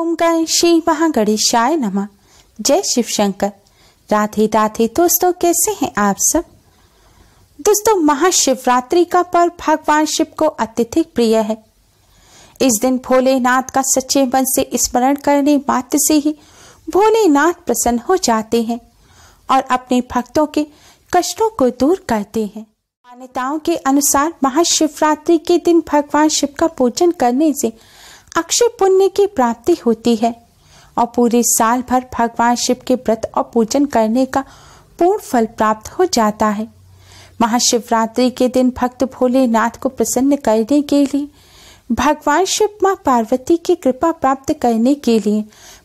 ओम श्री महागणेशाय नमः जय शिव शंकर राधे राधे दोस्तों कैसे हैं आप सब दोस्तों महाशिवरात्रि का पर्व भगवान शिव को अत्यधिक प्रिय है इस दिन भोलेनाथ का सच्चे मन से स्मरण करने मात्र से ही भोलेनाथ प्रसन्न हो जाते हैं और अपने भक्तों के कष्टों को दूर करते हैं मान्यताओं के अनुसार महाशिवरात्रि के दिन भगवान शिव का पूजन करने से अक्षय पुण्य की प्राप्ति होती है और पूरे साल भर भगवान शिव के व्रत और पूजन करने का पूर्ण फल प्राप्त हो जाता है महाशिवरात्रि के दिन भक्त भोलेनाथ को प्रसन्न करने के लिए भगवान शिव माँ पार्वती की कृपा प्राप्त करने के लिए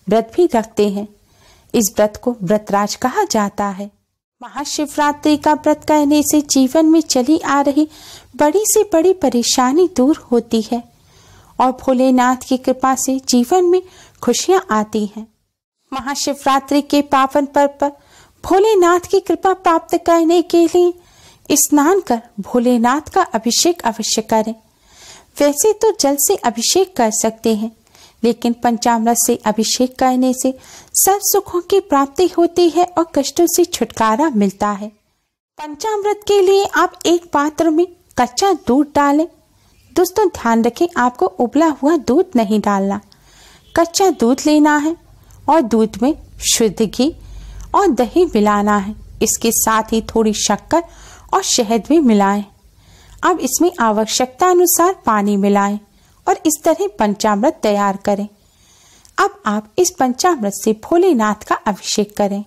व्रत भी रखते हैं इस व्रत को व्रतराज कहा जाता है महाशिवरात्रि का व्रत करने से जीवन में चली आ रही बड़ी से बड़ी परेशानी दूर होती है और भोलेनाथ की कृपा से जीवन में खुशियां आती हैं महाशिवरात्रि के पावन पर्व पर भोलेनाथ की कृपा प्राप्त करने के लिए स्नान कर भोलेनाथ का अभिषेक अवश्य करें वैसे तो जल से अभिषेक कर सकते हैं लेकिन पंचामृत से अभिषेक करने से सब सुखों की प्राप्ति होती है और कष्टों से छुटकारा मिलता है पंचामृत के लिए आप एक पात्र में कच्चा दूध डालें दोस्तों ध्यान रखें आपको उबला हुआ दूध नहीं डालना कच्चा दूध लेना है और दूध में शुद्ध घी और दही मिलाना है इसके साथ ही थोड़ी शक्कर और शहद भी मिलाएं। अब इसमें आवश्यकता अनुसार पानी मिलाएं और इस तरह पंचामृत तैयार करें अब आप इस पंचामृत से भोलेनाथ का अभिषेक करें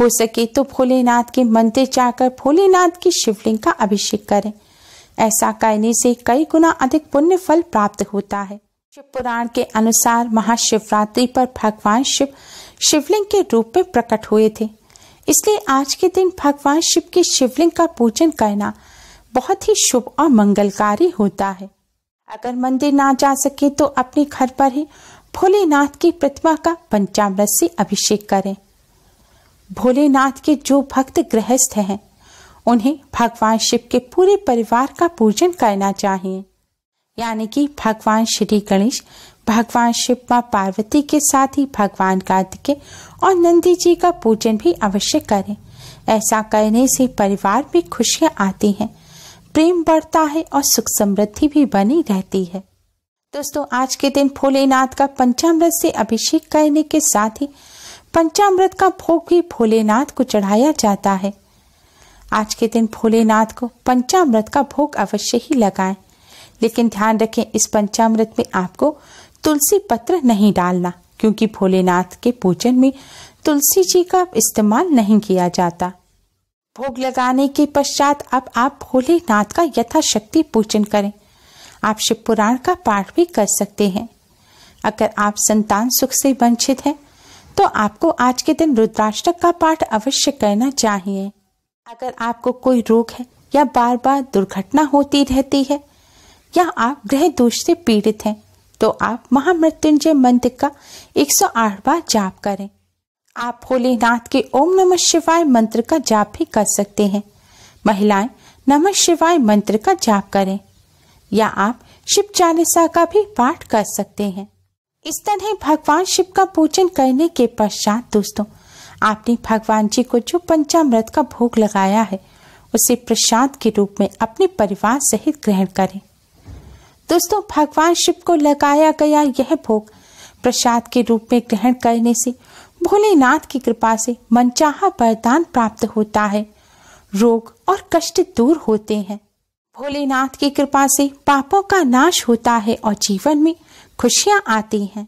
हो सके तो भोलेनाथ के मंदिर जाकर भोलेनाथ की शिवलिंग का अभिषेक करें ऐसा करने से कई गुना अधिक पुण्य फल प्राप्त होता है शिव पुराण के अनुसार महाशिवरात्रि पर भगवान शिव शिवलिंग के रूप में प्रकट हुए थे इसलिए आज के दिन भगवान शिव के शिवलिंग का पूजन करना बहुत ही शुभ और मंगलकारी होता है अगर मंदिर ना जा सके तो अपने घर पर ही भोलेनाथ की प्रतिमा का पंचामृत से अभिषेक करें भोलेनाथ के जो भक्त गृहस्थ हैं उन्हें भगवान शिव के पूरे परिवार का पूजन करना चाहिए यानी कि भगवान श्री गणेश भगवान शिव माँ पार्वती के साथ ही भगवान कार्तिके और नंदी जी का पूजन भी अवश्य करें ऐसा करने से परिवार में खुशियां आती हैं प्रेम बढ़ता है और सुख समृद्धि भी बनी रहती है दोस्तों आज के दिन भोलेनाथ का पंचामृत से अभिषेक करने के साथ ही पंचामृत का भोग भी भोलेनाथ को चढ़ाया जाता है आज के दिन भोलेनाथ को पंचामृत का भोग अवश्य ही लगाएं लेकिन ध्यान रखें इस पंचामृत में आपको तुलसी पत्र नहीं डालना क्योंकि भोलेनाथ के पूजन में तुलसी जी का इस्तेमाल नहीं किया जाता भोग लगाने के पश्चात अब आप भोलेनाथ का यथाशक्ति पूजन करें आप शिव पुराण का पाठ भी कर सकते हैं अगर आप संतान सुख से वंचित हैं तो आपको आज के दिन रुद्राष्टक का पाठ अवश्य करना चाहिए अगर आपको कोई रोग है या बार बार दुर्घटना होती रहती है या आप ग्रह दोष से पीड़ित हैं तो आप महामृत्युंजय मंत्र का 108 बार जाप करें आप भोलेनाथ के ओम नमः शिवाय मंत्र का जाप भी कर सकते हैं महिलाएं नमः शिवाय मंत्र का जाप करें या आप शिव चालीसा का भी पाठ कर सकते हैं इस तरह भगवान शिव का पूजन करने के पश्चात दोस्तों आपने भगवान जी को जो पंचामृत का भोग लगाया है उसे प्रसाद के रूप में अपने परिवार सहित ग्रहण करें दोस्तों भगवान शिव को लगाया गया यह भोग प्रसाद के रूप में ग्रहण करने से भोलेनाथ की कृपा से मनचाहा वरदान प्राप्त होता है रोग और कष्ट दूर होते हैं भोलेनाथ की कृपा से पापों का नाश होता है और जीवन में खुशियां आती हैं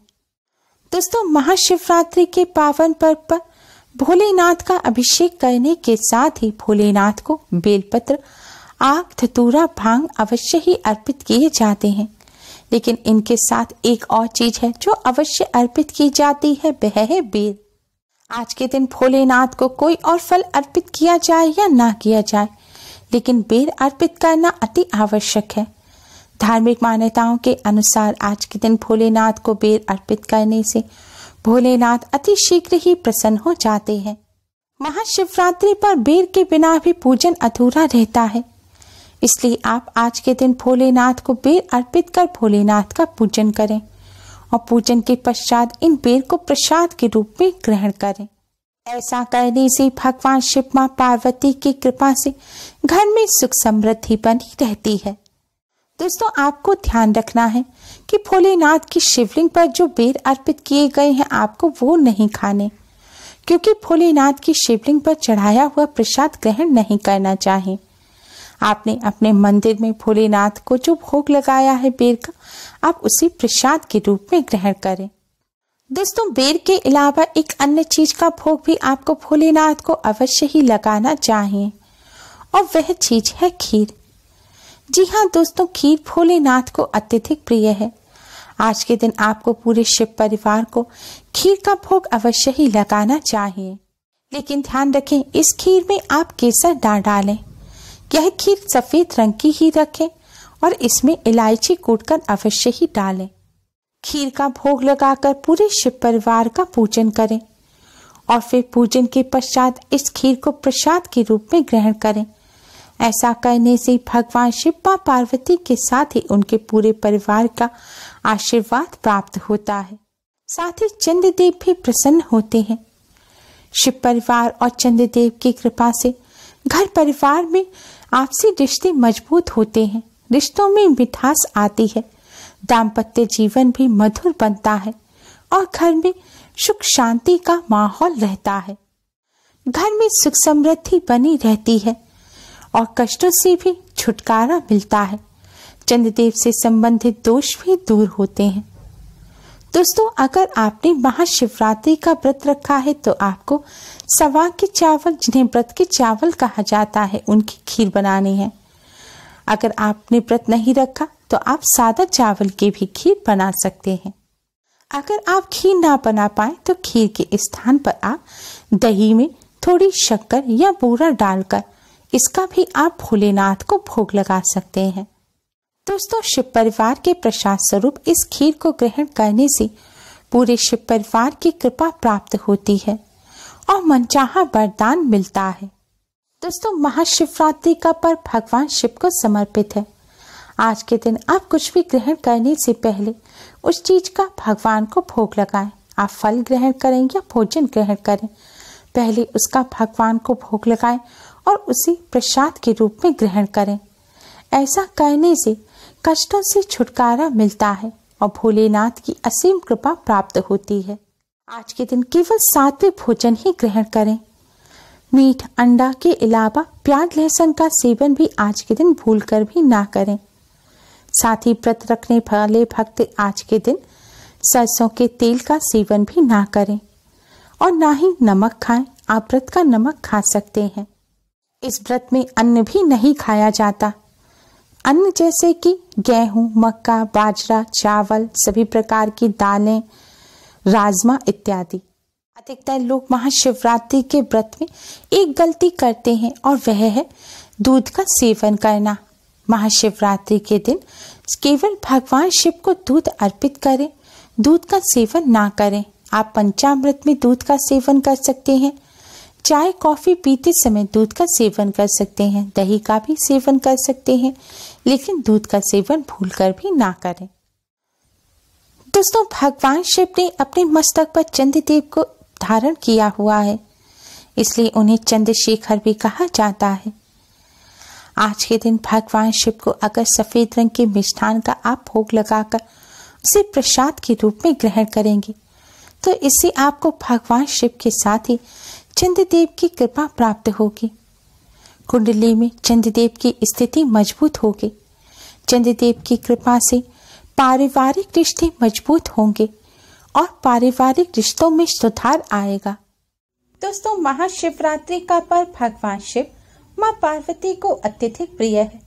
दोस्तों महाशिवरात्रि के पावन पर्व पर भोलेनाथ का अभिषेक करने के साथ ही भोलेनाथ को बेलपत्र आग धतूरा भांग अवश्य ही अर्पित किए जाते हैं लेकिन इनके साथ एक और चीज है जो अवश्य अर्पित की जाती है वह है बेल आज के दिन भोलेनाथ को कोई और फल अर्पित किया जाए या ना किया जाए लेकिन बेल अर्पित करना अति आवश्यक है धार्मिक मान्यताओं के अनुसार आज के दिन भोलेनाथ को बेल अर्पित करने से भोलेनाथ अति शीघ्र ही प्रसन्न हो जाते हैं महाशिवरात्रि पर बेर के बिना भी पूजन अधूरा रहता है इसलिए आप आज के दिन भोलेनाथ को बेर अर्पित कर भोलेनाथ का पूजन करें और पूजन के पश्चात इन बेर को प्रसाद के रूप में ग्रहण करें ऐसा करने से भगवान शिव माँ पार्वती की कृपा से घर में सुख समृद्धि बनी रहती है दोस्तों आपको ध्यान रखना है कि भोलेनाथ की शिवलिंग पर जो बेर अर्पित किए गए हैं आपको वो नहीं खाने क्योंकि भोलेनाथ की शिवलिंग पर चढ़ाया हुआ प्रसाद ग्रहण नहीं करना चाहिए आपने अपने मंदिर में भोलेनाथ को जो भोग लगाया है बेर का आप उसी प्रसाद के रूप में ग्रहण करें दोस्तों बेर के अलावा एक अन्य चीज का भोग भी आपको भोलेनाथ को अवश्य ही लगाना चाहिए और वह चीज है खीर जी हाँ दोस्तों खीर भोलेनाथ को अत्यधिक प्रिय है आज के दिन आपको पूरे शिव परिवार को खीर का भोग अवश्य ही लगाना चाहिए लेकिन ध्यान रखें इस खीर में आप केसर ना डालें यह खीर सफेद रंग की ही रखें और इसमें इलायची कूटकर अवश्य ही डालें खीर का भोग लगाकर पूरे शिव परिवार का पूजन करें और फिर पूजन के पश्चात इस खीर को प्रसाद के रूप में ग्रहण करें ऐसा करने से भगवान शिव पार्वती के साथ ही उनके पूरे परिवार का आशीर्वाद प्राप्त होता है साथ ही चंद्रदेव भी प्रसन्न होते हैं शिव परिवार और चंद्रदेव की कृपा से घर परिवार में आपसी रिश्ते मजबूत होते हैं रिश्तों में मिठास आती है दाम्पत्य जीवन भी मधुर बनता है और घर में सुख शांति का माहौल रहता है घर में सुख समृद्धि बनी रहती है और कष्टों से भी छुटकारा मिलता है चंद्रदेव से संबंधित दोष भी दूर होते हैं दोस्तों अगर आपने महाशिवरात्रि का व्रत रखा है तो आपको सवा के चावल जिन्हें व्रत के चावल कहा जाता है उनकी खीर बनानी है अगर आपने व्रत नहीं रखा तो आप सादा चावल की भी खीर बना सकते हैं अगर आप खीर ना बना पाए तो खीर के स्थान पर आप दही में थोड़ी शक्कर या बूरा डालकर इसका भी आप भोलेनाथ को भोग लगा सकते हैं दोस्तों शिव परिवार के प्रसाद स्वरूप इस खीर को ग्रहण करने से पूरे शिव परिवार की कृपा प्राप्त होती है और मनचाहा वरदान मिलता है दोस्तों महाशिवरात्रि का पर्व भगवान शिव को समर्पित है आज के दिन आप कुछ भी ग्रहण करने से पहले उस चीज का भगवान को भोग लगाएं आप फल ग्रहण करें या भोजन ग्रहण करें पहले उसका भगवान को भोग लगाएं और उसे प्रसाद के रूप में ग्रहण करें ऐसा करने से कष्टों से छुटकारा मिलता है और भोलेनाथ की असीम कृपा प्राप्त होती है आज के दिन केवल सात्विक भोजन ही ग्रहण करें मीठ अंडा के अलावा प्याज लहसुन का सेवन भी आज के दिन भूल कर भी ना करें साथ ही व्रत रखने वाले भक्त आज के दिन सरसों के तेल का सेवन भी ना करें और ना ही नमक खाएं आप व्रत का नमक खा सकते हैं इस व्रत में अन्न भी नहीं खाया जाता अन्न जैसे कि गेहूं मक्का बाजरा चावल सभी प्रकार की दालें राजमा इत्यादि अधिकतर लोग महाशिवरात्रि के व्रत में एक गलती करते हैं और वह है दूध का सेवन करना महाशिवरात्रि के दिन केवल भगवान शिव को दूध अर्पित करें दूध का सेवन ना करें आप पंचामृत में दूध का सेवन कर सकते हैं चाय कॉफ़ी पीते समय दूध का सेवन कर सकते हैं दही का भी सेवन कर सकते हैं लेकिन दूध का सेवन भूल कर भी ना करें दोस्तों भगवान शिव ने अपने मस्तक पर चंद्रदेव को धारण किया हुआ है इसलिए उन्हें चंद्रशेखर भी कहा जाता है आज के दिन भगवान शिव को अगर सफेद रंग के मिष्ठान का आप भोग लगाकर उसे प्रसाद के रूप में ग्रहण करेंगे तो इससे आपको भगवान शिव के साथ ही चंद्रदेव की कृपा प्राप्त होगी कुंडली में चंद्रदेव की स्थिति मजबूत होगी चंद्रदेव की कृपा से पारिवारिक रिश्ते मजबूत होंगे और पारिवारिक रिश्तों में सुधार आएगा दोस्तों महाशिवरात्रि का पर्व भगवान शिव माँ पार्वती को अत्यधिक प्रिय है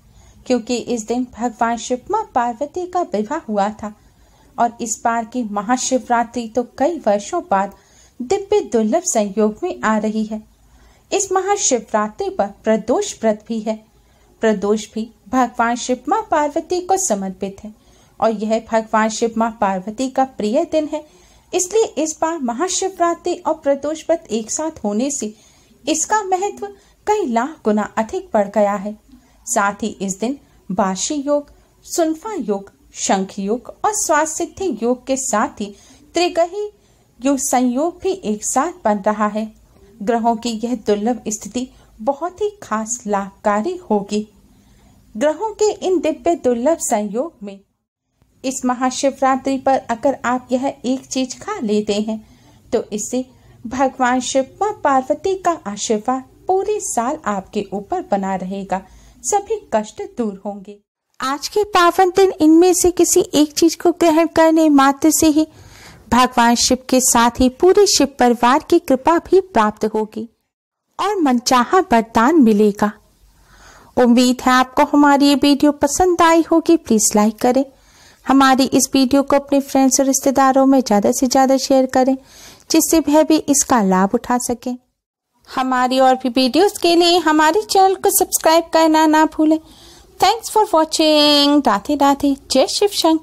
क्योंकि इस दिन भगवान शिव माँ पार्वती का विवाह हुआ था और इस बार की महाशिवरात्रि तो कई वर्षों बाद दिव्य दुर्लभ संयोग में आ रही है इस महाशिवरात्रि पर प्रदोष व्रत भी है प्रदोष भी भगवान शिव माँ पार्वती को समर्पित है और यह भगवान शिव माँ पार्वती का प्रिय दिन है इसलिए इस बार महाशिवरात्रि और प्रदोष व्रत एक साथ होने से इसका महत्व कई लाख गुना अधिक बढ़ गया है साथ ही इस दिन बाशी योग सुनफा योग शंख योग और स्वास्थ्य सिद्धि योग के साथ ही त्रिगही योग संयोग भी एक साथ बन रहा है ग्रहों की यह दुर्लभ स्थिति बहुत ही खास लाभकारी होगी ग्रहों के इन दिव्य दुर्लभ संयोग में इस महाशिवरात्रि पर अगर आप यह एक चीज खा लेते हैं तो इससे भगवान शिव व पार्वती का आशीर्वाद पूरे साल आपके ऊपर बना रहेगा सभी कष्ट दूर होंगे आज के पावन दिन इनमें से किसी एक चीज को ग्रहण करने मात्र से ही भगवान शिव के साथ ही पूरे शिव परिवार की कृपा भी प्राप्त होगी और मनचाहा वरदान मिलेगा उम्मीद है आपको हमारी ये वीडियो पसंद आई होगी प्लीज लाइक करें हमारी इस वीडियो को अपने फ्रेंड्स और रिश्तेदारों में ज्यादा से ज्यादा शेयर करें जिससे वह भी इसका लाभ उठा सके हमारी और भी वीडियोस के लिए हमारे चैनल को सब्सक्राइब करना ना भूलें thanks for watching Radhe Radhe जय शिव शंकर